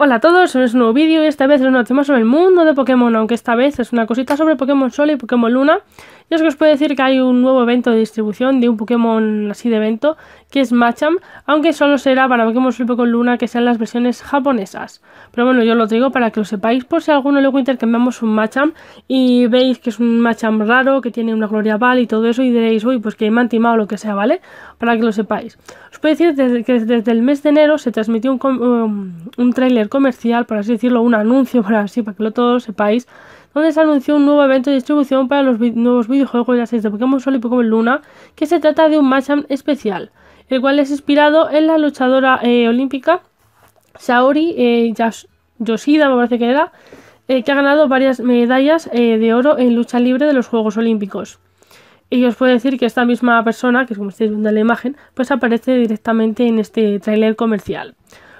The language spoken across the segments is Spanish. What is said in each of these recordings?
Hola a todos, es un nuevo vídeo y esta vez es una última sobre el mundo de Pokémon, aunque esta vez es una cosita sobre Pokémon Sol y Pokémon Luna. Yo os puedo decir que hay un nuevo evento de distribución de un Pokémon así de evento, que es Machamp, aunque solo será para Pokémon Sol con Luna que sean las versiones japonesas. Pero bueno, yo lo digo para que lo sepáis por si alguno luego intercambiamos un Machamp y veis que es un Machamp raro, que tiene una Gloria Val y todo eso y diréis, uy, pues que me han timado o lo que sea, ¿vale? Para que lo sepáis. Os puedo decir que desde el mes de enero se transmitió un, um, un tráiler comercial, por así decirlo, un anuncio, para así, para que lo todos sepáis, donde se anunció un nuevo evento de distribución para los nuevos videojuegos de la serie de Pokémon Sol y Pokémon Luna, que se trata de un matchup especial, el cual es inspirado en la luchadora eh, olímpica Saori eh, Yoshida, me parece que era, eh, que ha ganado varias medallas de oro en lucha libre de los Juegos Olímpicos. Y os puedo decir que esta misma persona, que es como estáis viendo en la imagen, pues aparece directamente en este tráiler comercial.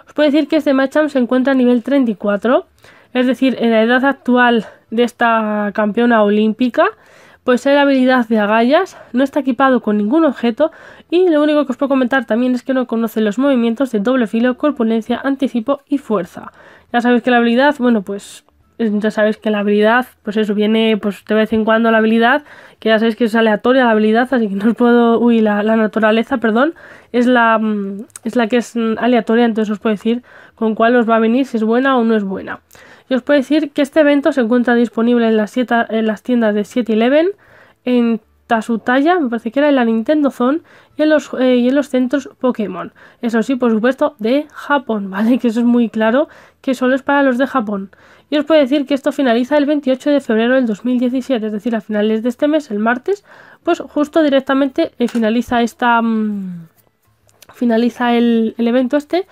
Os puedo decir que este matchup se encuentra a nivel 34, es decir, en la edad actual de esta campeona olímpica Pues es la habilidad de agallas, no está equipado con ningún objeto y lo único que os puedo comentar también es que no conoce los movimientos de doble filo, corpulencia, anticipo y fuerza. Ya sabéis que la habilidad, bueno pues ya sabéis que la habilidad, pues eso viene pues de vez en cuando la habilidad, que ya sabéis que es aleatoria la habilidad, así que no os puedo, uy, la, la naturaleza, perdón, es la, mm, es la que es mm, aleatoria, entonces os puedo decir con cuál os va a venir, si es buena o no es buena. Y os puedo decir que este evento se encuentra disponible en las, tiendas de 7-Eleven, en Tasutaya, me parece que era en la Nintendo Zone, y en, los, eh, centros Pokémon. Eso sí, por supuesto, de Japón, ¿vale? Que eso es muy claro, que solo es para los de Japón. Y os puedo decir que esto finaliza el 28 de febrero del 2017, es decir, a finales de este mes, el martes, pues justo directamente eh, finaliza esta... Mm, finaliza el evento este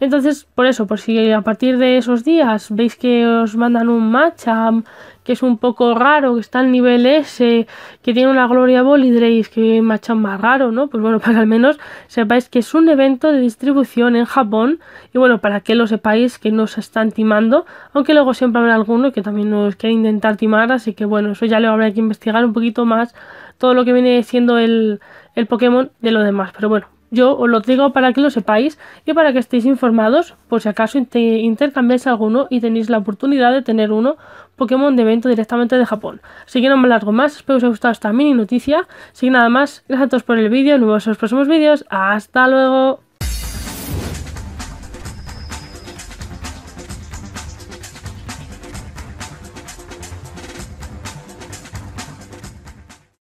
entonces, por eso, por si a partir de esos días veis que os mandan un Macham, que es un poco raro, que está al nivel S, que tiene una Gloria Ball y diréis que macham más raro, ¿no? Pues bueno, para al menos sepáis que es un evento de distribución en Japón y bueno, para que lo sepáis que no se están timando, aunque luego siempre habrá alguno que también nos quiera intentar timar, así que bueno, eso ya lo habrá que investigar un poquito más todo lo que viene siendo el, el Pokémon de lo demás, pero bueno, yo os lo digo para que lo sepáis y para que estéis informados por si acaso intercambiáis alguno y tenéis la oportunidad de tener uno Pokémon de evento directamente de Japón. Así que no me largo más, espero que os haya gustado esta mini noticia. Sin nada más, gracias a todos por el vídeo, nos vemos en los próximos vídeos. ¡Hasta luego!